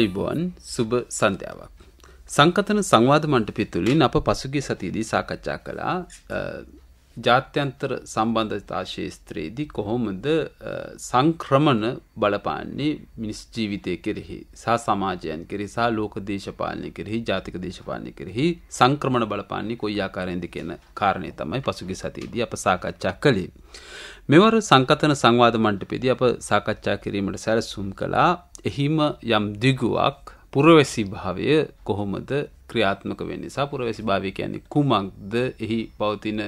අයිබෝන් සුබ සන්ධ්‍යාවක්. සංකතන සංවාධ මණ්ඩපය තුළින් අප පසුගිය සතියේදී සාකච්ඡා කළා ජාත්‍යන්තර සම්බන්ධතා ශේස්ත්‍රයේදී කොහොමද සංක්‍රමණ බලපාන්නේ මිනිස් ජීවිතය කෙරෙහි සහ සමාජයන් කෙරෙහි සහ ලෝක දේශපාලනය කෙරෙහි ජාතික දේශපාලනය කෙරෙහි සංක්‍රමණ බලපාන්නේ කොයි ආකාරයෙන්ද කියන කාරණය තමයි පසුගිය සතියේදී අප සාකච්ඡා කළේ. මෙවර සංකතන සංවාද මණ්ඩපයේදී අප සාකච්ඡා කිරීමට සැලසුම් කළා එහිම යම් දිගුවක් පුරවැසි භාවය කොහොමද ක්‍රියාත්මක වෙන නිසා පුරවැසි භාවය කියන්නේ කුමක්ද එහි පවතින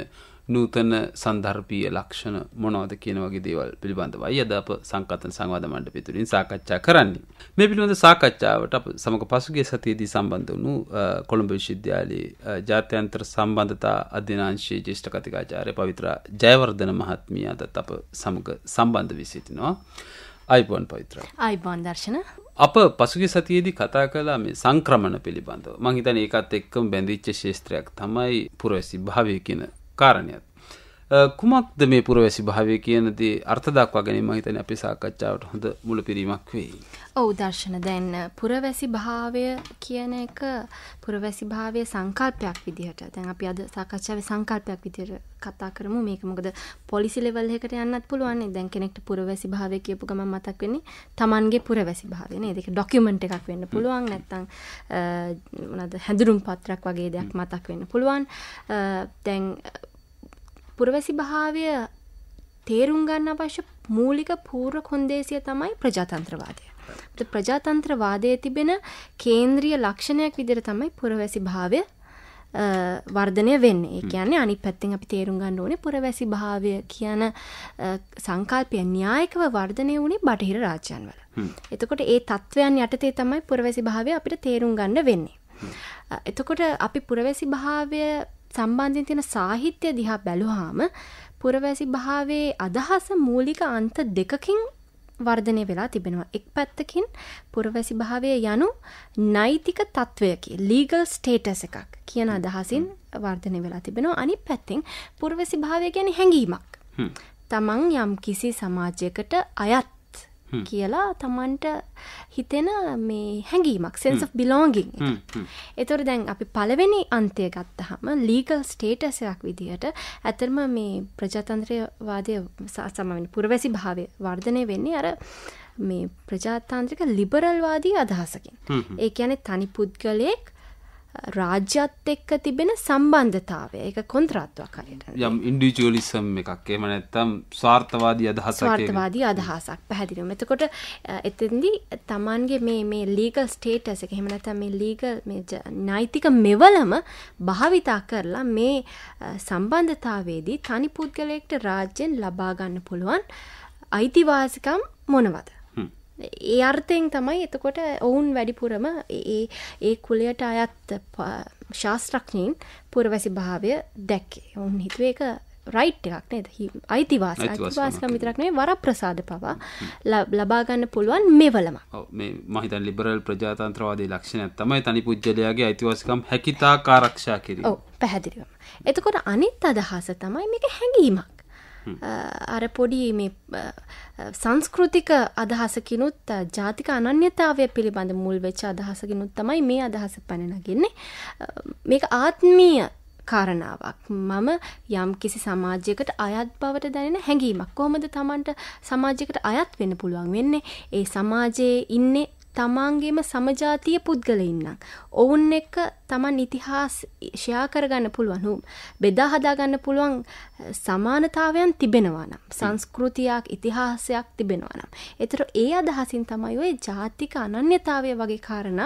නූතන සන්දර්පීය ලක්ෂණ මොනවද කියන වගේ දේවල් පිළිබඳවයි අද අප සංකතන සංවාද මණ්ඩපය තුලින් සාකච්ඡා කරන්නේ. මේ පිළිබඳ සාකච්ඡාවට අප සමග පසුගිය සතියේදී සම්බන්ධ වුණු කොළඹ විශ්වවිද්‍යාලයේ ජාත්‍යන්තර සම්බන්ධතා අධ්‍යනාංශයේ ජ්‍යෙෂ්ඨ කතිකාචාර්ය පවිත්‍ර ජයවර්ධන මහත්මිය අදත් අප සමග සම්බන්ධ වී සිටිනවා. අයිබෝන් පවිත්‍ර අයිබෝන් දර්ශන අප පසුගේ සතියේදී කතා කලා මේ සංක්‍රමණ පිළිබඳව මං හිතන ඒකත් එක්කම බැඳිච්ච ශේෂත්‍රයක් තමයි පුරවැසි භාවය කියන කාරණයත් කුමක්ද මේ පුරවැසි භාවය කියනදී අර්ථ දක්වා ගැනීම හිතන අපි සාකච්ඡාවට හොඳ මුල පිරීමක් වෙයි ඔවු දර්ශන දැන් පුරවැසි භාවය කියන එක පුරවැසි භාවය සංකල්පයක් විදිහට දැන් අපි අද සාකච්ඡාවේ සංකල්පයක් විදිහට කතා කරමු මේක මොකද පොලිසි ලෙවල් එකට යන්නත් පුළුවන් දැන් කෙනෙක්ට පුරවැසි භාවය කියපු ගමන් මතක් වෙන්නේ Tamanගේ පුරවැසි භාවය නේද ඒක ඩොකියුමන්ට් එකක් වෙන්න පුළුවන් නැත්නම් මොනවාද හැඳුරුම් පත්‍රයක් වගේ දෙයක් මතක් වෙන්න පුළුවන් දැන් පුරවැසි භාවය තේරුම් ගන්න අවශ්‍ය මූලික පූර්ව කොන්දේසිය තමයි ප්‍රජාතන්ත්‍රවාදය ප්‍රජාතන්ත්‍රවාදයේ තිබෙන කේන්ද්‍රීය ලක්ෂණයක් විදිහට තමයි පුරවැසි භාවය වර්ධනය වෙන්න ඒ කියන්නේ අනි පැත්තෙන් අපි තේරුම් ගන්න ඕනේ පුරවැසි භාවය කියන සංකල්පය න්‍යායකව වර්ධනය වුණේ බටහිර රාජ්‍යන් වල. එතකොට ඒ තත්ත්වයන් යටතේ තමයි පුරවැසි භාවය අපිට තේරුම් ගන්න වෙන්නේ. එතකොට අපි පුරවැසි භාවය සම්බන්ධයෙන් තියෙන සාහිත්‍ය දිහා බැලුවාම පුරවැසි භාවයේ අදහස මූලික අන්ත දෙකකින් වර්ධනය වෙලා තිබෙනවා එක් පැත්තකින් පුරවැසි භාවය යනු නෛතික තත්ත්වයකි ලීගල් ස්ටේටස් එකක් කියන අදහසින් වර්ධනය වෙලා තිබෙනවා අනි පැත්තෙන් පුරවැසි භාවය ගැන හැඟීමක් තමන් යම් කිසි සමාජයකට අයත් කියලා තමන්ට හිතෙන මේ හැඟීමක් සෙන්ස් බිලෝගිං එතොර දැන් අපි පළවෙනි අන්තය ගත්තහම ලීගල් ස්ටේටසයක් විදිහට ඇතරම මේ ප්‍රජාතන්ත්‍රයවාදය සමන් පුරවැසි භාවය වර්ධනය වෙන්නේ අර මේ ප්‍රජාතාන්ත්‍රික ලිබරල්වාදී අදහසකින් ඒ යන තනි පුද්ගලයෙක් රාජ්‍යත් එක්ක තිබෙන සම්බන්ධතාවය ඒක කොන්ත්‍රාත්තුවක් හරියට යම් ඉන්ඩිවිජුවලිසම් එකක් එහෙම නැත්නම් ස්වార్థවාදී අදහසක් ස්වార్థවාදී අදහසක් පැහැදිලිවම එතකොට එතෙන්දි Tamanගේ මේ මේ ලීගල් ස්ටේටස් එක එහෙම නැත්නම් මේ ලීගල් මේ නෛතික මෙවලම භාවිතා කරලා මේ සම්බන්ධතාවයේදී තනි පුද්ගලයෙක්ට රාජ්‍යෙන් ලබා ගන්න පුළුවන් අයිතිවාසිකම් මොනවද ඒ අර්ථයෙන් තමයි එතකොට ඔවුන් වැඩිපුරම ඒ ඒ කුලයට අයත් ශාස්ත්‍රක්ඥයින් පුරවැසි භාවය දැක්කේ ඔවුන් හිතුව එක රයිට් එකක් නේද අයිතිවාස අයිතිවාසකම් විතරක් නෙවෙයි වරප්‍රසාද පවා ලබා ගන්න පුළුවන් මෙවලම. ඔව් මේ මම හිතන්නේ ලිබරල් ප්‍රජාතන්ත්‍රවාදී ලක්ෂණයක් තමයි තනි පුජ්‍යලයාගේ අයිතිවාසිකම් හැකියතාක් ආරක්ෂා කිරීම. ඔව් පැහැදිලිවම. එතකොට අනිත් අදහස තමයි මේක හැඟීමක්. අර පොඩි මේ සංස්කෘතික අදහසකිනුත් ජාතික අනන්‍යතාවය පිළිබඳ මුල් වෙච්ච අදහසකිනුත් තමයි මේ අදහස පැනනගෙන්නේ මේක ආත්මීය කාරණාවක් මම යම් කිසි සමාජයකට අයත් බවට දැනෙන හැඟීමක් කොහොමද තමන්ට සමාජයකට අයත් වෙන්න පුළුවන් වෙන්නේ ඒ සමාජයේ ඉන්නේ තමන්ගේම සමජාතිය පුද්ගලයින්නම්. ඔවුන් එක්ක තමන් ඉතිහාස් ෂයා කරගන්න පුළුවන් හුම් බෙදා හදාගන්න පුළුවන් සමානතාවයන් තිබෙනවා නම් සංස්කෘතියක් ඉතිහාසයක් තිබෙනවා නම්. එතර ඒ අදහසින් තමයි ඔය ජාතික අනන්‍යතාවය වගේ කාරණ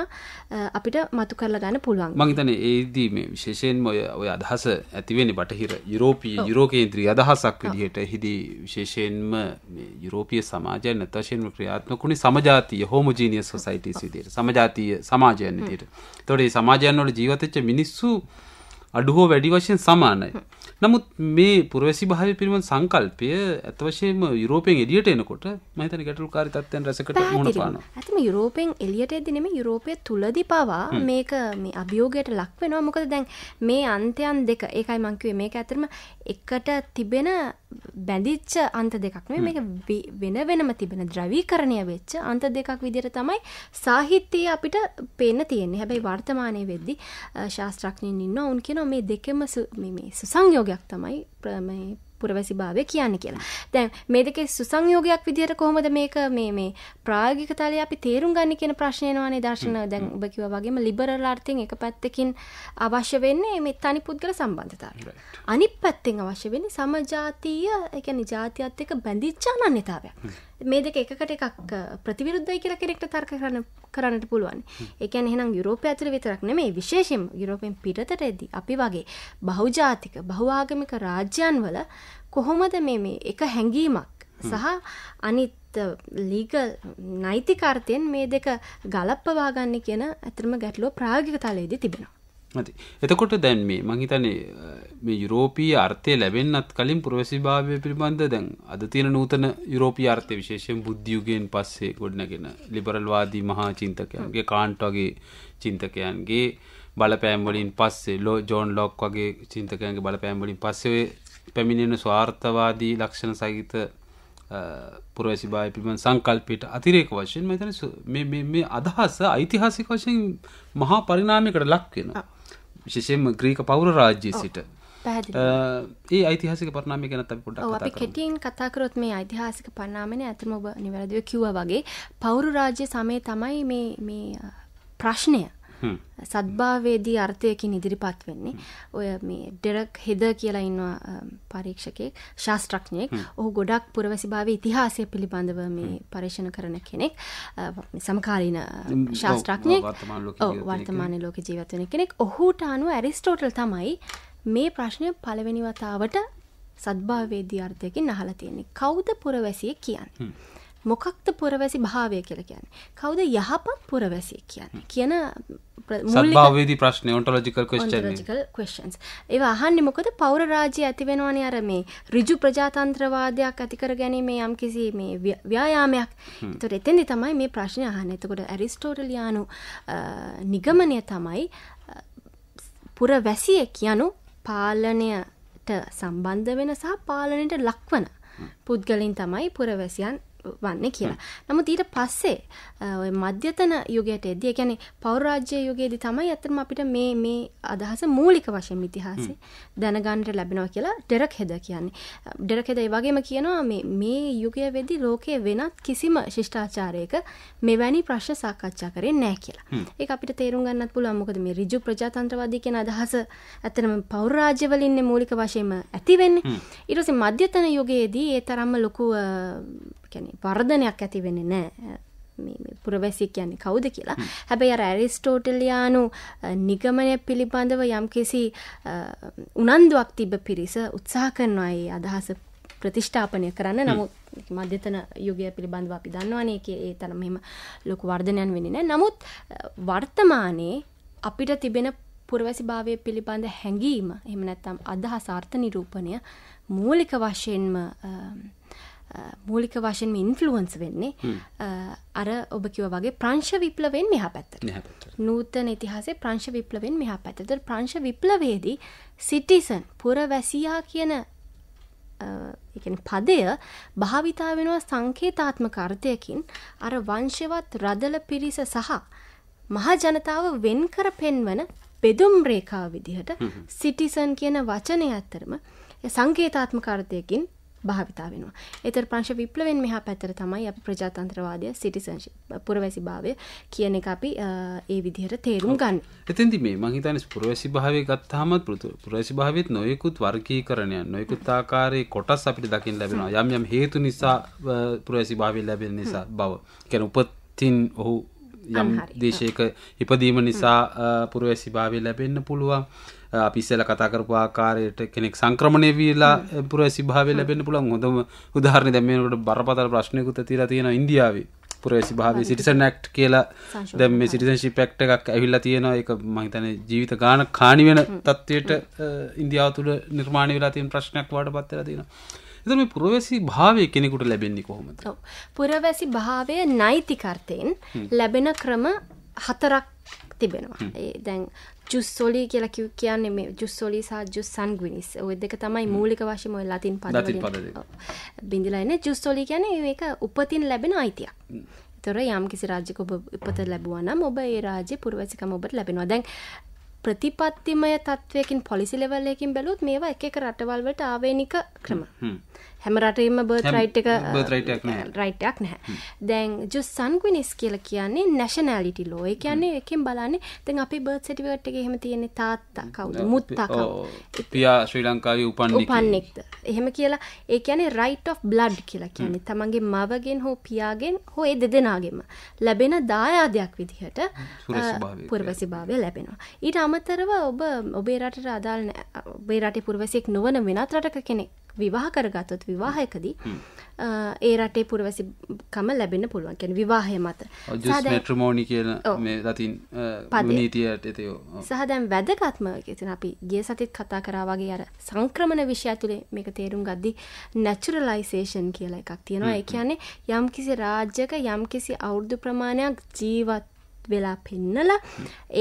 අපිට මතු කරලා ගන්න පුළුවන් මංතන ඒදී මේ විශේෂයෙන් ඔය ඔය අදහස ඇතිවෙනි බටහිර යුරෝපීය යුරෝකේන්ත්‍රී අදහසක් විදිහට හිදී විශේෂයෙන්ම යුරෝපිය සමාජය නැතශයෙන්ම ක්‍රියාත්මකුණේ සමජාතිය හෝමජීනිය සොසයිටස් විදියට සමජාතිය සමාජයන් විදියට. තොට සමාජයන් වල ජීවතච්ච මිනිස්සු අඩුහෝ වැඩි වශයෙන් සමානයි. නමුත් මේ පුරවැසි භාව පිළිබඳ සංකල්පය ඇතවශයම යුරෝපෙන් එලියට එනකොට මහිතන ගැටලු කාරිතත්වයන් රැසකට මුණ පාන ඇතම යුරෝපෙන් එලියට එදිනෙම යුරෝපය තුලදි පවා මේක මේ අභියෝගයට ලක් වෙනවා මොකද දැන් මේ අන්තයන් දෙක ඒකයි මංකිවේ මේක ඇතරම එකට තිබෙන බැඳිච්ච අන්ත දෙකක් නෙවෙයි මේක වෙන වෙනම තිබෙන ද්‍රවීකරණය වෙච්ච අන්ත දෙකක් විදිහට තමයි සාහිත්‍යයේ අපිට පේන්න තියෙන්නේ. හැබැයි වර්තමානයේ වෙද්දී ශාස්ත්‍රඥයින් ඉන්නවා. උන් කියනවා මේ දෙකම මේ සුසංයෝගයක් තමයි මේ පුරවැසිභාවය කියන්නේ කියලා. දැන් මේ දෙකේ සුසංයෝගයක් විදිහට කොහොමද මේක මේ මේ ප්‍රායෝගික තලයේ අපි තේරුම් ගන්න කියන ප්‍රශ්නේ එනවානේ දර්ශන දැන් ඔබ කිව්වා වගේම ලිබරල් අර්ථයෙන් එක පැත්තකින් අවශ්‍ය වෙන්නේ මේ තනි පුද්ගල සම්බන්ධතාවය. අනිත් පැත්තෙන් අවශ්‍ය වෙන්නේ සමජාතීය ඒ කියන්නේ ජාතියත් එක්ක බැඳිච්ච අනන්‍යතාවයක්. මේ දෙක එකකට එකක් ප්‍රතිවිරුද්ධයි කියලා කෙනෙක්ට තර්ක කරන්න කරන්නට පුළුවන් එකන් එහෙනම් යුරෝපය ඇතුළ විතරක් නෙමේ විශේෂයෙන් යුරෝපෙන් පිටතට එද්දී අපි වගේ බහුජාතික බහුආගමික රාජ්‍යන් වල කොහොමද මේ මේ එක හැඟීමක් සහ අනිත් ලීගල් නෛතිකාර්ථයෙන් මේ දෙක ගලප්පවාගන්න කියන ඇතරම ගැටලෝ ප්‍රාගික තලයේදී තිබෙනවා ඇති එතකොට දැන් මේ මහිතනේ මේ යුරෝපී අර්ථය ලැබෙන්න්නත් කලින් පුරවැසි භාවය පිළිබඳ දැන් අද තියෙන නූතන යුරෝපී අර්ථය විශේෂයෙන් බුද්ධියුගෙන් පස්සේ ගොඩනගෙන ලිබරල්වාදී මහා චින්තකයන්ගේ කාන්ට් වගේ චින්තකයන්ගේ බලපෑම්වලින් පස්සේ ලෝ ජෝන් ලොක් වගේ චින්තකයන්ගේ බලපෑම්වලින් පස්සේ පැමිණෙන ස්වාර්ථවාදී ලක්ෂණ සහිත පුරවැසිබාය පිබන් සංකල්පයට අතිරේක වශයෙන් මෙතන මේ අදහස ඓතිහාසික වශයෙන් මහා පරිනාමයකට ලක්වෙනවා විශේෂයෙන්ම ග්‍රීක පෞර රාජ්‍ය සිට ඒ අයිතිහාසික පරණාමය ගැන අපි පොඩ්ඩක් අපි කෙටියෙන් කතා කරොත් මේ අයිතිහාසික පරණාමනේ ඇත්තම ඔබ නිවැරදිව කිව්වා වගේ පෞරු රාජ්‍ය සමයේ තමයි මේ මේ ප්‍රශ්නය සත්භාවේදී අර්ථයකින් ඉදිරිපත් වෙන්නේ ඔය මේ ඩෙරක් හෙද කියලා ඉන්නවා පරීක්ෂකයෙක් ශාස්ත්‍රඥයෙක් ඔහු ගොඩක් පුරවැසිභාව ඉතිහාසය පිළිබඳව මේ පර්ේෂණ කරන කෙනෙක් සමකාලීන ශාස්ත්‍රඥයෙක් වර්තමාන ලෝක ජීවත්වන කෙනෙක් ඔහුට අනුව ඇරිස්ටෝටල් තමයි මේ ප්‍රශ්නය පළවෙනි වතාවට සත්භාවේදී අර්ථයකින් අහලා තියෙන්නේ කෞද පුරවැසිය කියන්න. මොකක්ද පුරවැසි භාවය කියල කියන්න කවුද යහපත් පුරවැසිය කියන්න කියන සභාවේදී ප්‍රශ්න ඔන්ටලජිකල් කල් ඒ අහන්න මොකද පෞර රාජ්‍ය ඇතිවෙනවානය අර මේ රිජු ප්‍රජාතන්ත්‍රවාදයක් ඇතිකර ගැනීමේ යම් කිසි මේ ව්‍යායාමයක් තුර එතෙදි තමයි මේ ප්‍රශ්නය අහන්න එතකොට ඇරිස්ටෝටලයානු නිගමනය තමයි පුරවැසිය කියනු පාලනයට සම්බන්ධ වෙන සහ පාලනයට ලක්වන පුද්ගලින් තමයි පුරවැසියන් වන්නේ කියලා. නමුත් ඊට පස්සේ ඔය මධ්‍යතන යුගයට එද්දී, ඒ කියන්නේ පෞරාජ්‍ය යුගයේදී තමයි අත්‍තරම අපිට මේ මේ අදහස මූලික වශයෙන් ඉතිහාසයේ දැනගන්නට ලැබෙනවා කියලා ඩෙරක් හෙද කියන්නේ. ඩෙරක් හෙද ඒ වගේම කියනවා මේ මේ යුගය වෙදී ලෝකයේ වෙනත් කිසිම ශිෂ්ටාචාරයක මෙවැනි ප්‍රශ්න සාකච්ඡා කරේ නැහැ කියලා. ඒක අපිට තේරුම් ගන්නත් පුළුවන්. මොකද මේ ඍජු ප්‍රජාතන්ත්‍රවාදී කියන අදහස ඇත්තටම පෞරාජ්‍ය වලින්නේ මූලික වශයෙන්ම ඇති වෙන්නේ. ඊට පස්සේ මධ්‍යතන යුගයේදී ඒ තරම්ම ලොකු කැනෙ වර්ධනයක් ඇතිවෙෙන නෑ පුරවැසි කියන්නේ කවුද කියලා හැබැයි අර ඇරිස්ටෝටලයානු නිගමනය පිළිබඳව යම් කිසි උනන්දුවක් තිබ පිරිස උත්සාහ කරනවායි අදහස ප්‍රතිෂ්ඨාපනය කරන්න නමුත් මධ්‍යතන යුගය පිළිබඳව අපි දන්නවානේ ඒ තරම මෙම ලොකු වර්ධනයන් වෙනින නමුත් වර්තමානයේ අපිට තිබෙන පුරවැසි භාවය පිළිබඳ හැඟීම එහම නැත්තම් අදහස අර්ථ නිරූපණය මූලික වශයෙන්ම මූලික වශයෙන් ඉන්ෆලුවන්ස් වෙන්නේ අර ඔබ කිව වගේ ප්‍රංශ විප්ලවෙන් මෙහා පැත්තට නූතන ඉතිහාසේ ප්‍රංශ විප්ලවෙන් මෙහා පැත්තට ප්‍රංශ විප්ලවේදී සිටිසන් පුරවැසියා කියන පදය භාවිතා වෙනවා සංකේතාත්මක අර්ථයකින් අර වංශවත් රදල පිරිස සහ මහජනතාව වෙන්කර පෙන්වන බෙදුම් රේඛාව විදිහට සිටිසන් කියන වචනය අත්තරම සංකේතාත්මක අර්ථයකින් භාවිතා වෙනවා. ඒතර ප්‍රංශ විප්ලවෙන් මෙහා පැත්තට තමයි අපි ප්‍රජාතන්ත්‍රවාදය සිටිසන්ෂිප් පුරවැසි භාවය කියන එක අපි ඒ විදිහට තේරුම් ගන්න. එතෙන්දී මේ මං හිතන්නේ පුරවැසි භාවය ගත්තාම පුරවැසි භාවයේත් නොයෙකුත් වර්ගීකරණයන් නොයෙකුත් ආකාරයේ කොටස් අපිට දකින්න ලැබෙනවා. යම් යම් හේතු නිසා පුරවැසි භාවය ලැබෙන නිසා බව. කියන්නේ උපතින් ඔහු යම් දේශයක ඉපදීම නිසා පුරවැසි භාවය ලැබෙන්න පුළුවන්. පිස්සල කතාකරපු ආකාරයට කෙනෙක් සංක්‍රමණය වීලා පුර සිභාව ලැබෙන පුළන් හොඳම උදාහරණ දැමනකට බරපතල ප්‍රශ්නයකුත තිර තියෙන ඉන්දියාව පුරවැසි භාව සිටිස නැක්් කියලා දැම සිටිසන්ශි පැක්ට එකක් ඇවිල්ලා තියෙනවා එක මහිතන ජීවිත ගාන කාණි වෙන තත්ත්වයට ඉන්දියාව තුළ නිර්මාණ වෙලා තියෙන් ප්‍රශ්නයක් වාට පත්තර තියෙනවා එතම පුරවැසි භාවය කෙනෙකුට ලැබෙන්නේ කොහොමද පුරවැසි භාවය නයිතිකර්තයෙන් ලැබෙන ක්‍රම හතරක් තිබෙනවා ඒ දැන් ජුස්සොලි කියලා කිව් කියන්නේ මේ ජුස්සොලි සහ ජුස්සන් ගිනිස් ඔය දෙක තමයි මූලික වශයෙන් ඔය ලතින් පද බිඳිලා එන්නේ ජුස්සොලි කියන්නේ මේක උපතින් ලැබෙන අයිතියක් තොර යම් කිසි රාජ්‍යක ඔබ උපත ලැබුවා නම් ඔබ ඒ රාජ්‍ය පුරවැසිකම ඔබට ලැබෙනවා දැන් ප්‍රතිපත්තිමය තත්වයකින් පොලිසි ලෙවල් එකකින් බැලුවොත් මේවා එක එක රටවල් වලට ආවේනික ක්‍රම හැම රටේම බර්ත් රයිට් එක රයිට්යක් නැහැ uh, දැන් ජුස් සන්ගුනිස් කියලා කියන්නේ නැෂනලිටි ලෝ ඒ කියන්නේ එකෙන් බලන්නේ දැන් අපේ බර්ත් සටිෆිකට් එකේ එහෙම තියෙන්නේ තාත්තා කවුද මුත්තා කවුද පියා ශ්‍රී ලංකාවේ උපන්නේ උපන්නේක්ද එහෙම කියලා ඒ කියන්නේ right of blood කියලා කියන්නේ තමන්ගේ මවගෙන් හෝ පියාගෙන් හෝ ඒ දෙදෙනාගෙම ලැබෙන දායාදයක් විදිහට පුරවැසි භාවය uh, ලැබෙනවා ඊට අමතරව ඔබ ඔබේ රටට අදාළ ඔබේ රටේ පුරවැසියෙක් නොවන වෙනත් රටක කෙනෙක් විවාහ කරගත්තොත් විවාහයකදී ඒ රටේ පුරවැසිකම ලැබෙන්න පුළුවන් කැන විවාහය මත මෝනි කියන ලතින් පදනීතියට එතයෝ සහදැම් වැදගත්ම තින අපි ගේ සතිත් කතා කරාවගේ අර සංක්‍රමණ විෂය ඇතුළේ මේක තේරුම් ගද්දි නැචුරලයිසේෂන් කියලා එකක් තියෙනවා ඒ කියන්නේ යම් කිසි රාජ්‍යක යම් කිසි අවුරුදු ප්‍රමාණයක් ජීවත් වෙලා පෙන්නලා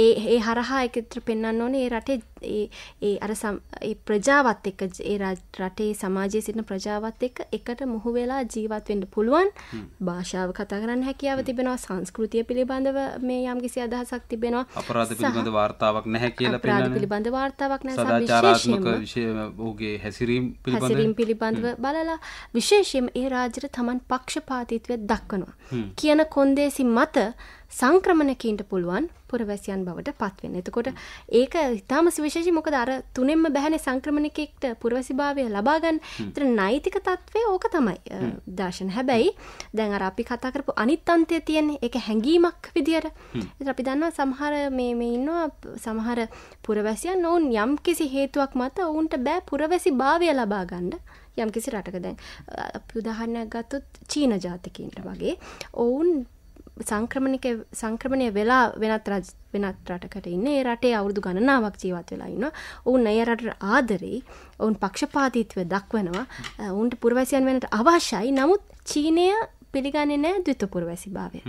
ඒ ඒ හරහා එකත්‍ර පෙන්න්න ඕනේ ඒ රටේ ඒ ඒ අර ප්‍රජාවත් එක්ක ඒ රටේ සමාජයේ සිටින ප්‍රජාවත් එක්ක එකට මුහු වෙලා ජීවත් වෙන්න පුළුවන් භාෂාව කතා කරන්න හැකියාව තිබෙනවා සංස්කෘතිය පිළිබඳව මේ යම් කිසි අදහසක් තිබෙනවා අපරාධ පිළිබඳ වාර්තාවක් නැහැ කියලා පෙන්නන පිළිබඳ වාර්තාවක් නැහැ සදාචාරාත්මක විශේෂ ඔහුගේ හැසිරීම් පිළිබඳව හැසිරීම් පිළිබඳව බලලා විශේෂයෙන් ඒ රාජ්‍යර Taman පක්ෂපාතීත්වයක් දක්වනවා කියන කොන්දේසි මත සංක්‍රමණකීන්ට පුළුවන් පුරවැසියන් බවට පත්වෙන. එතකොට ඒක ඉතාම විශේෂ මොකද අර තුනෙන්ම බැහැනේ සංක්‍රමණිකෙක්ට පුරවැසිභාවය ලබාගන්න. ඒතර නෛතික తත්වය ඕක තමයි. දර්ශන හැබැයි දැන් අර අපි කතා කරපු අනිත් අන්තය තියෙන ඒක හැඟීමක් විදියට. ඒතර අපි දන්නවා සමහර මේ මේ ඉන්නවා සමහර පුරවැසියන් ඔවුන් යම් කිසි හේතුවක් මත ඔවුන්ට බෑ පුරවැසි භාවය ලබා ගන්න. යම් කිසි රටක දැන් අපි උදාහරණයක් ගත්තොත් චීන ජාතිකයන්ට වගේ ඔවුන් සංක්‍රමණික සංක්‍රමණය වෙලා වෙනත් වෙනත් රටකට ඉන්න ඒ රටේ අවුරුදු ගණනාවක් ජීවත් වෙලා ඉන්න ඔවුන් ඒ රටට ආදරෙයි ඔවුන් පක්ෂපාතීත්වය දක්වනවා ඔවුන්ට පුරවැසියන් වෙනට අවශ්‍යයි නමුත් චීනය පිළිගන්නේ නෑ ද්විත පුරවැසි භාවය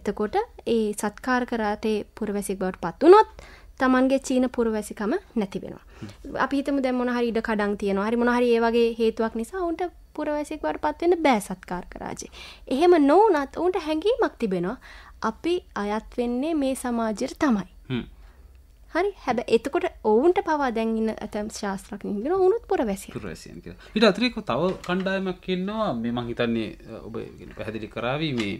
එතකොට ඒ සත්කාර කරාටේ පුරවැසි බවට පත්වනොත් තමන්ගේ චීන පුරවැසිකම නැති වෙනවා අපි හිතම දැ මොනහරි ඉඩ කඩන් තියෙනවා හරි මොනහරි ඒ වගේ හේතුවක් නිසා ඔුන්ට පුරවැසියෙක් වඩපත් වෙන්න බෑ සත්කාර කරාජේ. එහෙම නොවුනත් උන්ට හැඟීමක් තිබෙනවා අපි අයත් වෙන්නේ මේ සමාජයට තමයි. හරි හැබැ එතකොට ඔවුන්ට පවා දැන්ගන්න ඇතම් ශාස්ත්‍රකනගෙන ඔවුනුත් පුරවැසි පුරවැසියන් කියලා. ඊට අතිරෙක තව කණ්ඩායමක් ඉන්නවා මේ මං හිතන්නේ ඔබ පැහැදිලි කරાવી මේ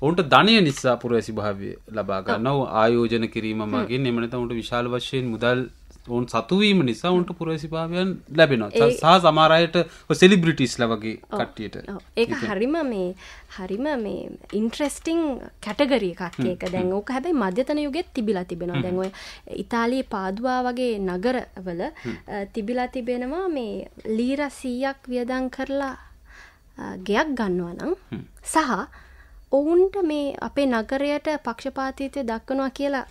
ඔවුන්ට ධනය නිසා පුරවැසි භාවය ලබා ගන්නව ආයෝජන කිරීම මගින් එමනත උන්ට විශාල වශයෙන් මුදල් ඔවුන් සතුවීම නිසා උන්ට පුරසිභාවයන් ලැබෙනවා සහ සමාරයට සෙලිබ්‍රිටිස්ල වගේ කට්ටියට ඒක හරිම මේ හරිම මේ ඉන්ට්‍රෙස්ටිං කැටගරිය කටයක දැන් ඕක හැබැයි මධ්‍යතන යුගෙත් තිබිලා තිබෙනවා දැන්ව ඉතාලී පාදවා වගේ නගරවල තිබිලා තිබෙනවා මේ ලීර සීයක් වියදන් කරලා ගයක් ගන්නවා නම් සහ ඔවුන්ට මේ අපේ නගරයට පක්ෂපාතීතය දක්වනවා කියලා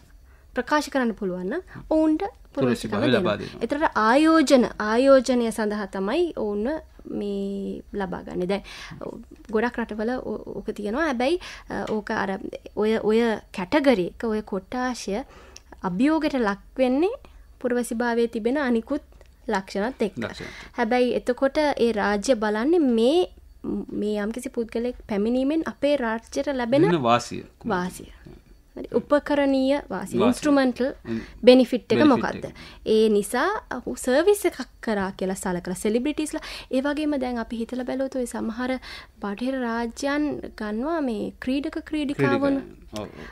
ප්‍රකාශ කරන්න පුළුවන්න ඔවුන්ට පුරස්කම එතට ආයෝජන ආයෝජනය සඳහා තමයි ඔවුන්න මේ ලබාගන්න දැ ගොඩක් රටවල ඕක තියෙනවා හැබැයි ඕක අර ඔය ඔය කැටගරේක ඔය කොට්ටාශය අභියෝගට ලක්වෙන්නේ පුරවසිභාවය තිබෙන අනිකුත් ලක්ෂණත් එක් හැබැයි එතකොට ඒ රාජ්‍ය බලන්නේ මේ මේ යම්කිසි පුද්ගලෙක් පැමිණීමෙන් අපේ රාජ්‍යයට ලැබෙන වාසිය වාසිය උපකරණීය වාසි ඉන්ස්ට්‍රමන්ටල් බෙනිෆිට් එක මොකක්ද. ඒ නිසා ඔහු සර්විස් එකක් කරා කියලා සලකලා සෙලිබ්‍රිටිස්ලා ඒ වගේම දැන් අපි හිතලා බැලුවොත් ওই සමහර බටහිර රාජ්‍යයන් ගන්නවා මේ ක්‍රීඩක ක්‍රීඩිකාවන්.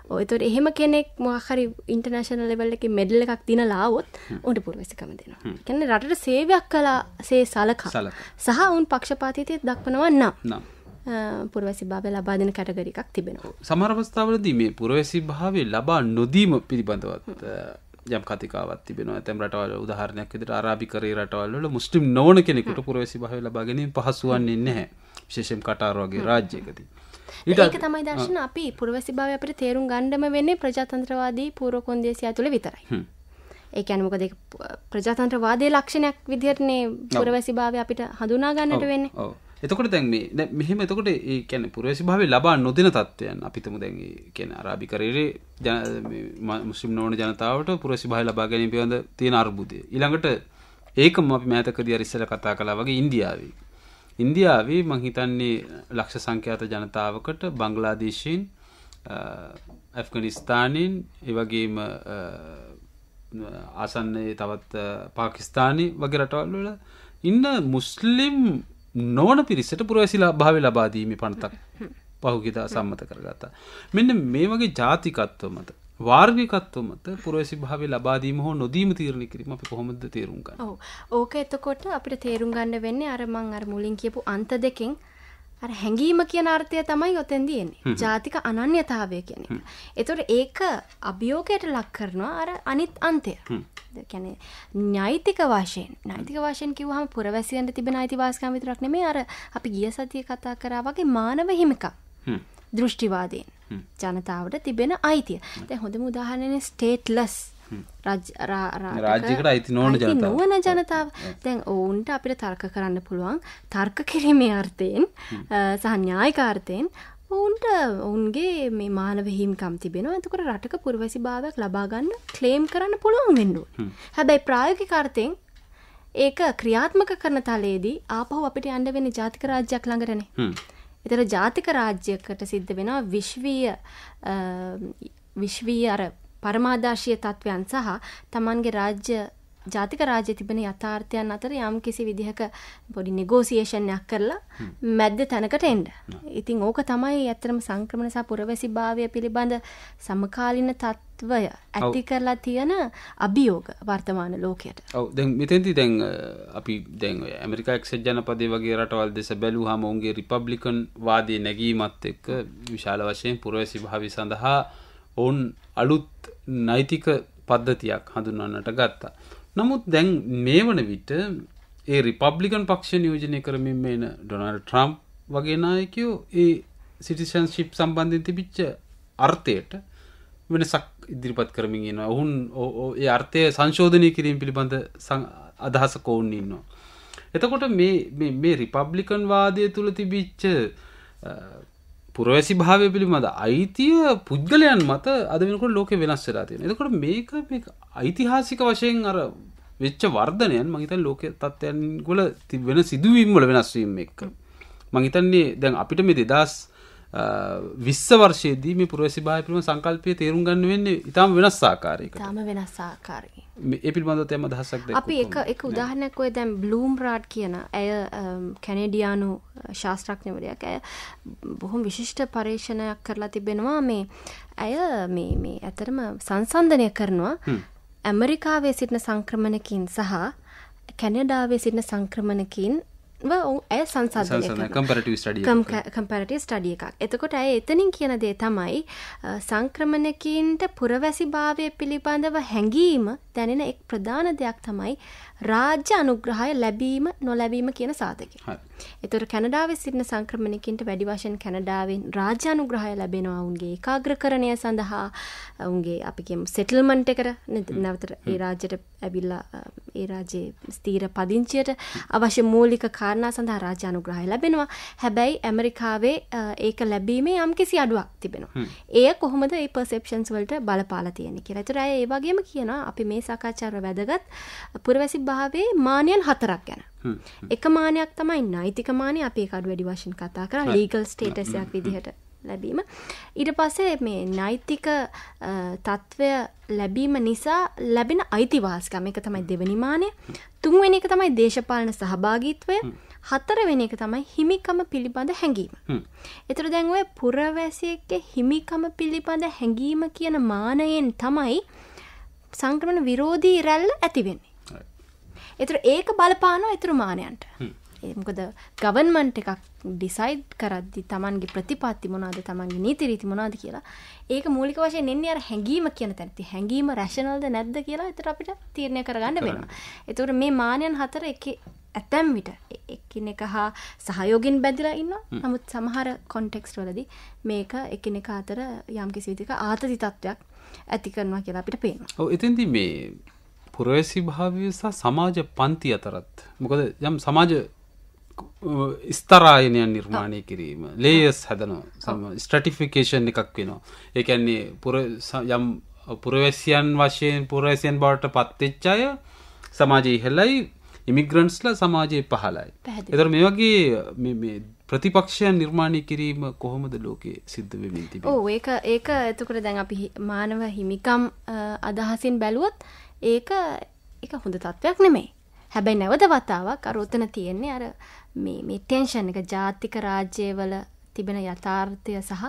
ඔය ඒතකොට එහෙම කෙනෙක් මොකක් හරි ඉන්ටර්නැෂනල් ලෙවල් එකේ මෙඩල් එකක් දිනලා ආවොත් උන්ට පුරවැසිකම දෙනවා. කියන්නේ රටට සේවයක් කළා සේ සලකා. සහ උන් පක්ෂපාතීත්වයේ දක්වනවා නම්. පුරවැසි භාවය ලබා දෙන කැටගරි එකක් තිබෙනවා. සමහර අවස්ථාවලදී මේ පුරවැසි භාවය ලබා නොදීම පිළිබඳවත් යම් කතිකාවත් තිබෙන ඇතැම් රටවල උදාහරණයක් විදිහට අරාබිකරේ රටවල්වල මුස්ලිම් නොවන කෙනෙකුට පුරවැසි භාවය ලබා ගැනීම පහසු වන්නේ නැහැ. විශේෂයෙන් කටාර වගේ රාජ්‍යයකදී. ඒක තමයි දර්ශන අපි පුරවැසි භාවය අපිට තේරුම් ගන්නම වෙන්නේ ප්‍රජාතන්ත්‍රවාදී පූර්ව කොන්දේසිය ඇතුළේ විතරයි. ඒ කියන්නේ මොකද ඒක ප්‍රජාතන්ත්‍රවාදයේ ලක්ෂණයක් විදිහටනේ පුරවැසි භාවය අපිට හඳුනා ගන්නට වෙන්නේ. ඔව්. එතකොට දැන් මේ මෙහෙම එතකොට ඒ කියන්නේ පුරවැසි භාවය ලබා නොදෙන තත්ත්වයන් අපිටම දැන් ඒ කියන්නේ අරාබි කරේරේ මුස්ලිම් නොවන ජනතාවට පුරවැසි භාවය ලබා ගැනීම පිළිබඳ තියෙන අර්බුදය ඊළඟට ඒකම අපි මෑතකදී අර ඉස්සෙල්ලා කතා කළා වගේ ඉන්දියාවේ ඉන්දියාවේ මං හිතන්නේ ලක්ෂ සංඛ්‍යාත ජනතාවකට බංග්ලාදේශීන් ඇෆ්ගනිස්ථානින් ඒවගේම ආසන්නේ තවත් පාකිස්ථානි වගේ රටවල් වල ඉන්න මුස්ලිම් නොවන පිරිසට පුරවැසිලා භාව ලබාදීම පනතක් පහුගෙදා සම්මත කරගත්තා. මෙන්න මේ වගේ ජාතිකත්ව මත වාර්ගිකත්ව මත පුරවැසි භාව ලබාදීම හෝ නොදීම තීරණ කිරීම අපි කොහොමද තේරුම් ගන්න. ඕක එතකොට අපිට තේරුම් ගන්න වෙන්නේ අර මං අර මුලින් කියපු අන්ත දෙකෙන් අර හැඟීම කියන අර්ථය තමයි ඔතෙන් තියෙන්නේ. ජාතික අනන්‍යතාවය කියන එක. ඒතොර ඒක අභියෝගයට ලක් කරනවා අර අනිත් අන්තය. කියන්නේ ඥායිතික වශයෙන් නෛතික වශයෙන් කිව්වහම පුරවැසියන්ට තිබෙන අයිතිවාසිකම් විතරක් නෙමෙයි අර අපි ගිය සතියේ කතා කරා වගේ මානව හිමිකම්. දෘෂ්ටිවාදයෙන් ජනතාවට තිබෙන අයිතිය. දැන් හොඳම උදාහරණනේ ස්ටේට්ලස් රාජ්‍යකට අයිති නෝන නොවන ජනතාව තැන් ඔවුන්ට අපිට තර්ක කරන්න පුළුවන් තර්ක කිරීමේ අර්ථයෙන් සහඥායකාර්ථයෙන් ඔවුන්ට ඔවුන්ගේ මේ මානව හිමිකම් තිබෙනවා ඇතකට රටක පුරවැසි භාවයක් ලබාගන්න ක්ලේම් කරන්න පුළුවන් වෙන්ඩුව හැබැයි ප්‍රායෝගිකාර්ථයෙන් ඒක ක්‍රියාත්මක කරන තලයේදී ආපහු අපිට අන්ඩ වෙන ජාතික රාජ්‍යයක් ළඟරනේ එතර ජාතික රාජ්‍යකට සිද්ධ වෙනවා විශ්වීය විශ්වී අර පරමාදාශීය තත්වයන් සහ තමන්ගේ රාජ්‍ය ජාතික රාජ්‍ය තිබෙන යථාර්ථයන් අතර යම් කිසි විදිහක පොඩි නෙගෝසියේෂන් එකක් කරලා මැද්ද තැනකට එන්න. ඉතින් ඕක තමයි ඇත්තටම සංක්‍රමණ සහ පුරවැසි භාවය පිළිබඳ සමකාලීන තත්වය ඇති කරලා තියෙන අභියෝග වර්තමාන ලෝකයට. ඔව් දැන් මෙතෙන්දී දැන් අපි දැන් ඔය ඇමරිකා එක්සත් ජනපදයේ වගේ රටවල් දෙස බැලුවාම ඔවුන්ගේ රිපබ්ලිකන් වාදී නැගීමත් එක්ක විශාල වශයෙන් පුරවැසි භාවය සඳහා ඔවුන් අලුත් නෛතික පද්ධතියක් හඳුන්වන්නට ගත්තා. නමුත් දැන් මේ වන විට ඒ රිපබ්ලිකන් පක්ෂ නියෝජනය කරමින් එන ඩොනල් ට්‍රම්් වගේ නායකයෝ ඒ සිටිෂන් ශිප් සම්බන්ධය තිබිච්ච අර්ථයට වෙනසක් ඉදිරිපත් කරමින් එන ඔහුන් ඒ අර්ථය සංශෝධනය කිරීම පිළිබඳ අදහස කෝවන් ඉන්නවා. එතකොට මේ රිපබ්ලිකන් වාදය තුළ තිබිච්ච පුරවැසි භාවය පිළිබඳ අයිතිය පුද්ගලයන් මත අද වෙනකොට ලෝක වෙනස් වෙලා තියෙන. එතකොට මේක ඓතිහාසික වශයෙන් අර වෙච්ච වර්ධනයන් මං හිතන්නේ ලෝක තත්ත්වයන් වල වෙන සිදුවීම් වල වෙනස් වීම එක්ක. මං හිතන්නේ දැන් අපිට මේ 2000 විස්ස වර්ෂයේදී මේ පුරවැසි භායපිම සංකල්පය තේරුම් ගන්න වෙන්නේ ඉතාම වෙනස් ආකාරයකට. තාම වෙනස් ආකාරයකින්. මේ පිළිබඳව තේම දහසක් දැක්කා. අපි එක එක උදාහරණයක් ඔය දැන් බ්ලූම් රාඩ් කියන ඇය කැනේඩියානු ශාස්ත්‍රඥවරයෙක්. ඇය බොහොම විශිෂ්ට පරීක්ෂණයක් කරලා තිබෙනවා මේ ඇය මේ මේ ඇතරම සංසන්දනය කරනවා ඇමරිකාවේ සිටින සංක්‍රමණකින් සහ කැනඩාවේ සිටින සංක්‍රමණකින් ඇය සංසාධනකම්පරට ස්ටඩිය එකක් එතකොට ඇය එතනින් කියන දේ තමයි සංක්‍රමණකින්ට පුරවැසි භාවය පිළිබඳව හැඟීම දැනෙන එක් ප්‍රධාන දෙයක් තමයි රාජ්‍ය අනුග්‍රහය ලැබීම නොලැබීම කියන සාධක. එතොට කැනඩාව සිටින සංක්‍රමණකින්ට වැඩි වශයෙන් කැනඩාවෙන් රාජානුග්‍රහය ලැබෙනවා උන්ගේ ඒකාග්‍රකරණය සඳහා ඔවුන්ගේ අපිගේම සෙටල්මන්ට කර නැවතර ඒ රාජයට ඇබිල්ලා ඒ රාජයේ ස්තීර පදිංචියට අවශ්‍ය මූලික කාරණා සඳහා රාජානුග්‍රහය ලැබෙනවා හැබැයි ඇමරිකාවේ ඒක ලැබීමේ යම් කිසි අඩුවක් තිබෙනවා ඒ කොහොමද ඒ පර්සෙප්ෂන්ස් වලට බලපාලා තියෙන කියලා එතර අය ඒ වගේම කියනවා අපි මේ සාකච්ඡාර වැදගත් පුරවැසි භාවේ මානයන් හතරක් ගැන එක මානයක් තමයි නෛතික මානය අපේ කඩු වැඩි වශයෙන් කතා කර ලීගල් ස්ටේටසයක් විදිහට ලැබීම ඊට පස්සේ මේ නෛතික තත්ත්වය ලැබීම නිසා ලැබෙන අයිතිවාස්කම එක තමයි දෙවනිමානය තුන්වෙන එක තමයි දේශපාලන සහභාගීත්වය හතරවෙන එක තමයි හිමිකම පිළිබඳ හැඟීම. එතර දැන් ඔය පුරවැසියක්ගේ හිමිකම පිළිබඳ හැඟීම කියන මානයෙන් තමයි සංක්‍රමණ විරෝධී රැල්ල ඇතිවෙන්නේ. එතුර ඒක බලපානෝ ඉතුරුමානයන්ට මොකද ගවන්මන්ට එකක් ඩිසයිඩ් කරද්දි තමන්ගේ ප්‍රතිපත්ති මොනාද තමන්ගේ නීතිරීති මොනාද කියලා ඒක මූලික වශය එන්නේ අර හැඟීම කියන තැනති හැඟීම රැශනල්ද නැද්ද කියලා එතර අපිට තීරණය කරගන්න වෙනවා එතුර මේ මානයන් හතර එක ඇතැම් විට එකින එක හා සහයෝගෙන් බැදිලා ඉන්න නමුත් සමහර කොන්ටෙක්ස් වලදි මේක එකන එක අතර යම් කිසිවිතික ආතති තත්ත්වයක් ඇති කරනවා කියලා අපිට පේෙන ඔ එතන්ති මේ පුරවැසි භාවය සහ සමාජ පන්ති අතරත් මොකද යම් සමාජ ස්තරායනයන් නිර්මාණය කිරීම ලේයස් හැදනවා ස්ටටිෆිකේෂන් එකක් වෙනවා ඒකන්නේ පුර යම් පුරවැසියන් වශයෙන් පුරවැසියන් බවට පත්වෙච්චාය සමාජයේ ඉහලයි ඉමිග්‍රන්ස්ල සමාජයේ පහලයි එතර මේ වගේ ප්‍රතිපක්ෂයන් නිර්මාණය කිරීම කොහොමද ලෝකයේ සිද්ධ වෙමින් තිබේ ඕ ඒක ඒක එතකොට දැන් අපි මානව හිමිකම් අදහසින් බැලුවොත් ඒක එක හොඳ තත්ත්වයක් නෙමෙයි හැබැයි නැවත වතාවක් අරෝතන තියෙන්නේ අර මේ ටෙන්ෂන් එක ජාතික රාජ්‍යවල තිබෙන යථාර්ථය සහ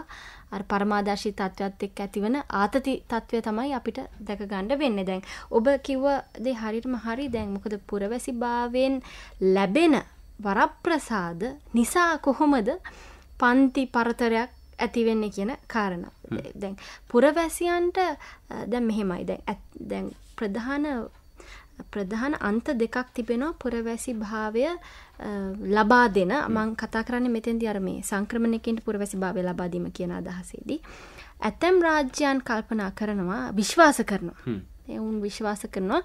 අර පරමාදර්ශී තත්ත්වයක්ත් එක්ක ඇතිවන ආතති තත්ත්වය තමයි අපිට දැකගන්න වෙන්නේ දැන් ඔබ කිව්ව දේ හරියටම හරි දැන් මොකද පුරවැසි භාවයෙන් ලැබෙන වරප්‍රසාද නිසා කොහොමද පන්ති පරතරයක් ඇතිවෙන්නේ කියන කාරණා දැන් පුරවැසියන්ට දැන් මෙහෙමයි දැන් දැන් ප්‍රධාන ප්‍රධාන අන්ත දෙකක් තිබෙනවා පුරවැසි භාවය ලබා දෙන මං කතා කරන්නේ මෙතෙන්දි අර මේ සංක්‍රමණයකින් පුරවැසි භාවය ලබා දීම කියන අදහසේදී ඇතම් රාජ්‍යයන් කල්පනා කරනවා විශ්වාස කරනවා එවුන් විශ්වාස කරනවා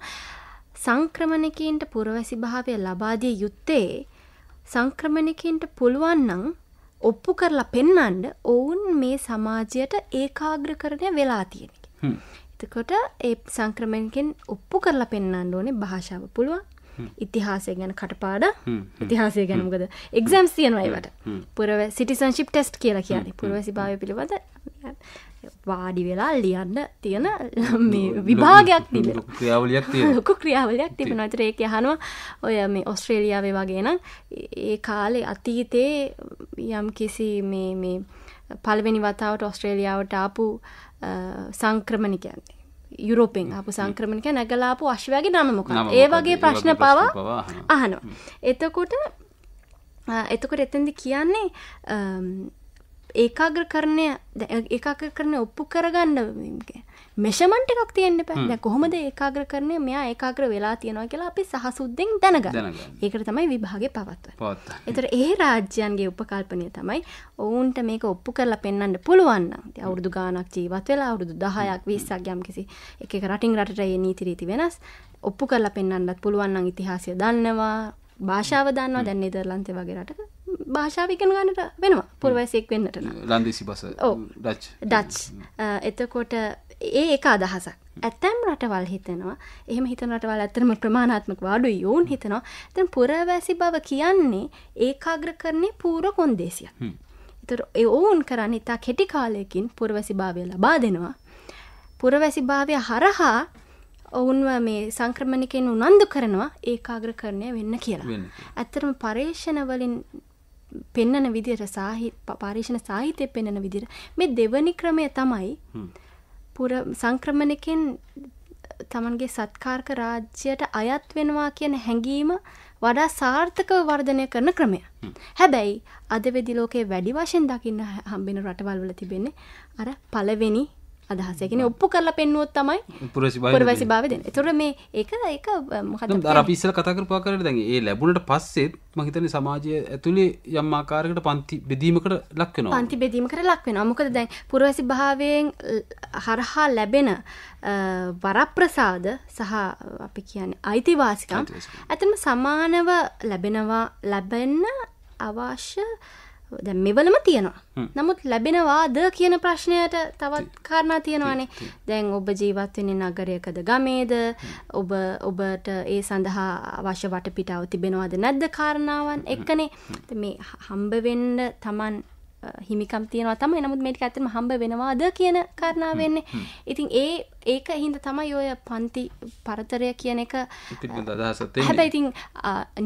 සංක්‍රමණිකීන්ට පුරවැසි භාවය ලබාදිය යුත්තේ සංක්‍රමණිකීන්ට පුළුවන් නම් ඔප්පු කරලා පෙන්නන්ඩ ඔවුන් මේ සමාජයට ඒකාග්‍රකරණය වෙලා තියෙනක. එතකොට ඒ සංක්‍රමණකින් ඔප්පු කරලා පෙන්න්න ඕනේ භාෂාව පුළුවන් ඉතිහාසය ගැන කටපාඩ ඉතිහාසය ගැනමකද එක්සම් තියනවයිවට පුරව සිටිසංශිප් ටෙස්ට් කියලා කියන්නේ පුරවැසි භාව පිළිබඳ වාඩි වෙලා ලියන්න තියෙන විභාගයක් ක්‍රියාවලයක් ලොකු ක්‍රියාවලයක් තිබෙන අතර ඒක යහනවා ඔය මේ ඔස්ට්‍රේලියාවේ වගේ නම් ඒ කාලේ අතීතයේ යම් කිසි මේ මේ පළවෙනි වතාවට ඔස්ට්‍රේලියාවට ආපු සංක්‍රමණිකයන්නේ යුරෝපෙන් අප සංක්‍රමණික නැගලාපු අශ්වයාගේ නමමොක ඒ වගේ ප්‍රශ්න පවා අහනවා එතකොට එතකොට එතැදි කියන්නේ ඒකාග්‍රකරණය ඒකාග්‍රකරණය ඔප්පු කරගන්න මෙෂමන්ට එකක් තියෙන්න්න පැ කොහොමද ඒකාග්‍ර කරණය මෙයා ඒකාග්‍ර වෙලා තියෙනවා කියලා අපි සහසුද්දෙන් දැනගන්න ඒකට තමයි විභාග පවත්ව එතර ඒ රාජ්‍යයන්ගේ උපකල්පනය තමයි ඔවුන්ට මේක ඔප්පු කරලා පෙන්න්නට පුළුවන් අවුරදු ගානක් ජීවත් වෙලා අවුරුදු දහයක් විස්සක් යම් කිසි එක රටින් රටට ඒ නීතිරීති වෙනස් ඔප්පු කරලා පෙන්න්නත් පුළුවන් ඉතිහාසය දන්නවා භාෂාව දන්නවා දැන් නිදර්ලන්තේ වගේ රටක භාෂාව ඉගෙන ගන්නට වෙනවා පුරවැසියෙක් වෙන්නට නම් ලන්දේසි බස ඩච් ඩච් එතකොට ඒ එක අදහසක් ඇතැම් රටවල් හිතනවා එහෙම හිතන රටවල් ඇත්තරම ප්‍රමාණාත්මක වාඩු යෝන් හිතනවා ඇතැම් පුරවැසි බව කියන්නේ ඒකාග්‍ර කරන්නේ පූර්ව කොන්දේසිය. එතකොට ඒ ඕන් කරන්නේ ඉතා කෙටි කාලයකින් පුරවැසි භාවය ලබා දෙනවා. පුරවැසි භාවය හරහා ඔවුන්ව මේ සංක්‍රමණිකෙන් උනන්දු කරනවා ඒකාග්‍රකරණය වෙන්න කියලා. ඇත්තටම පරේක්ෂණ වලින් පෙන්නන විදිහට සාහි පරේක්ෂණ සාහිත්‍යයේ පෙන්නන විදිහට මේ දෙවනි ක්‍රමය තමයි පුර සංක්‍රමණිකෙන් තමන්ගේ සත්කාරක රාජ්‍යයට අයත් වෙනවා කියන හැඟීම වඩා සාර්ථකව වර්ධනය කරන ක්‍රමය. හැබැයි අද වෙදි ලෝකයේ වැඩි වශයෙන් දකින්න හම්බෙන රටවල් වල තිබෙන්නේ අර පළවෙනි අදහසයකෙන ඔප්පු කරල පෙන්නුවොත් තමයි පුරවැසි බාව දෙන තුර මේ ඒක එක මොහද රපිස්සල කතකරපා කර දැගේ ඒ ලැබුණට පස්සෙත් මහිතන සමාජය ඇතුළේ යම් ආකාරකට පන්ති බෙදීමකට ලක්වෙන පන්ති බෙදීමකට ලක්වෙන මොකද දැන් පුරවැසි භාවයෙන් හරහා ලැබෙන වරප්‍රසාද සහ අපි කියන අයිතිවාසිකම් ඇතම සමානව ලැබෙනවා ලැබෙන්න අවශ්‍ය දැ මෙවලම තියෙනවා නමුත් ලැබෙනවාද කියන ප්‍රශ්නයට තවත් කාරණා තියෙනවානේ දැන් ඔබ ජීවත්වෙන නගරයකද ගමේද ඔබ ඔබට ඒ සඳහා අවශ්‍ය වටපිටාව තිබෙනවාද නැද්ද කාරණාවන් එක්කනේ මේ හම්බවෙන්න තමන් හිමිකම් තියෙනවා තමයි නමුත් මේක ඇත්තම හම්බ වෙනවාද කියන කාරණාව වෙන්නේ. ඉතින් ඒ ඒක හින්දා තමයි ඔය පන්ති පරතරය කියන එක හැබැයි ඉතින්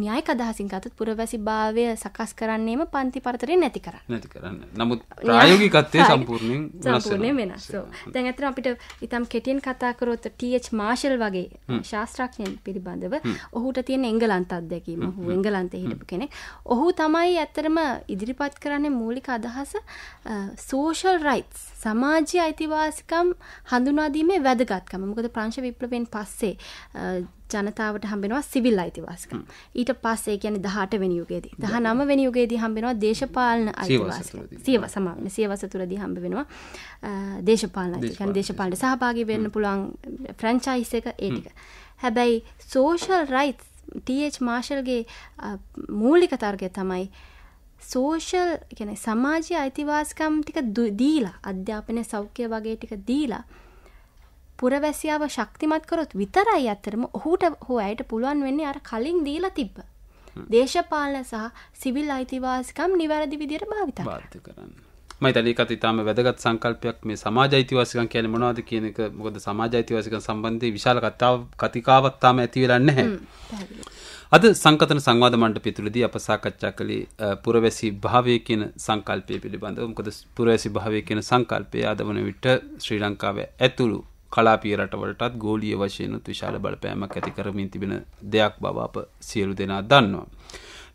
න්‍යායික අදහසින් ගත්තොත් පුරවැසි භාවය සකස් කරන්නේම පන්ති පරතරය නැති කරන්න. නැති කරන්න. නමුත් ප්‍රායෝගිකත්වය සම්පූර්ණයෙන් වෙනස් වෙනස්. දැන් ඇත්තටම අපිට ඊටම් කෙටියෙන් කතා කරොත් TH මාෂල් වගේ ශාස්ත්‍රඥයන් පිළිබඳව ඔහුට තියෙන එංගලන්ත අත්දැකීම. ඔහු එංගලන්තේ හිටපු කෙනෙක්. ඔහු තමයි ඇත්තටම ඉදිරිපත් කරන්නේ මූලික අදහස් අදහස සෝෂල් රයිට්ස් සමාජය අයිතිවාසිකම් හඳුනාදීමේ වැදගත්කම මොකද ප්‍රංශ විප්ලවෙන් පස්සේ ජනතාවට හම්බෙනවා සිවිල් අයිතිවාසිකම් ඊට පස්සේ කියන්නේ 18 වෙනි යුගයේදී 19 වෙනි යුගයේදී හම්බෙනවා දේශපාලන අයිතිවාසිකම් සියව සමාවෙන සියවස තුරදී හම්බ වෙනවා දේශපාලන අයිතිවාසිකම් දේශපාලනට සහභාගී වෙන්න පුළුවන් ෆ්‍රැන්චයිස් එක ඒ ටික හැබැයි සෝෂල් රයිට්ස් TH මාෂල්ගේ මූලික තර්කය තමයි සෝෂල් ගැන සමාජය අයිතිවාසිකම් ටික දීලා අධ්‍යාපනය සෞඛ්‍ය වගේ ටික දීලා පුරවැසියාව ශක්තිමත් කරොත් විතරයි අතරම ඔහුට හෝ ඇයට පුළුවන් වෙන්නේ අර කලින් දීලා තිබ්බ. දේශපාලන සහ සිවිල් අයිතිවාසිකම් නිවැරදි විදියට භාවිතා කරන්න. මයි තලිකත් ඉතාම වැදගත් සංකල්පයක් මේ සමාජයිතිවාසිකන් කියන මොනවාද කියන එක මොකද සමාජයිතිවාසිකන් සම්බන්ධය විශාල කතාව කතිකාවත්තාම ඇතිවෙලා නැහැ. අද සංකතන සංවාධ මණ්ඩ පිතුළදී අප සාකච්ඡා කළේ පුරවැසි භාවය කියන සංකල්පය පිළිබඳව මොකද පුරවැසි භාවය කියන සංකල්පය අද වන විට ශ්‍රී ලංකාව ඇතුළු කලාපිය රටවලටත් ගෝලිය වශයනුත් විශාල බලපෑමක් ඇති කරමින් තිබෙන දෙයක් බව අප සියලු දෙනා දන්නවා.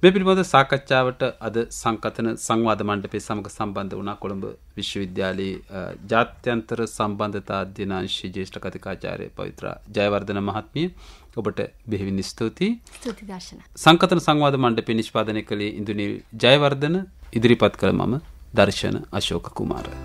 මේ පිළිබඳ සාකච්ඡාවට අද සංකතන සංවාද මණ්ඩපය සමග සම්බන්ධ වුණා කොළඹ විශ්වවිද්‍යාලයේ ජාත්‍යන්තර සම්බන්ධතා අධ්‍යනාංශයේ ජ්‍යෙෂ්ඨ කතිකාචාර්ය පවිත්‍ර ජයවර්ධන මහත්මිය ඔබට බෙහෙවින් ස්තුතියි සංකතන සංවාද මණ්ඩපය නිෂ්පාදනය කළේ ඉඳුනිල් ජයවර්ධන ඉදිරිපත් කළ මම දර්ශන අශෝක කුමාරය